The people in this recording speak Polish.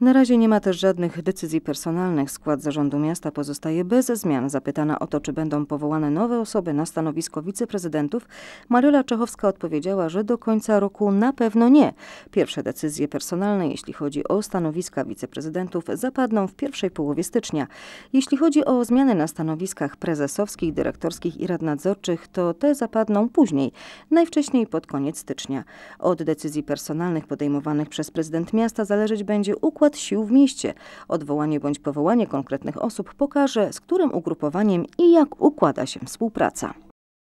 Na razie nie ma też żadnych decyzji personalnych. Skład zarządu miasta pozostaje bez zmian. Zapytana o to, czy będą powołane nowe osoby na stanowisko wiceprezydentów, Mariola Czechowska odpowiedziała, że do końca roku na pewno nie. Pierwsze decyzje personalne, jeśli chodzi o stanowiska wiceprezydentów, zapadną w pierwszej połowie stycznia. Jeśli chodzi o zmiany na stanowiskach prezesowskich, dyrektorskich i rad nadzorczych, to te zapadną później, najwcześniej pod koniec stycznia. Od decyzji personalnych podejmowanych przez prezydent miasta zależeć będzie układ sił w mieście. Odwołanie bądź powołanie konkretnych osób pokaże, z którym ugrupowaniem i jak układa się współpraca.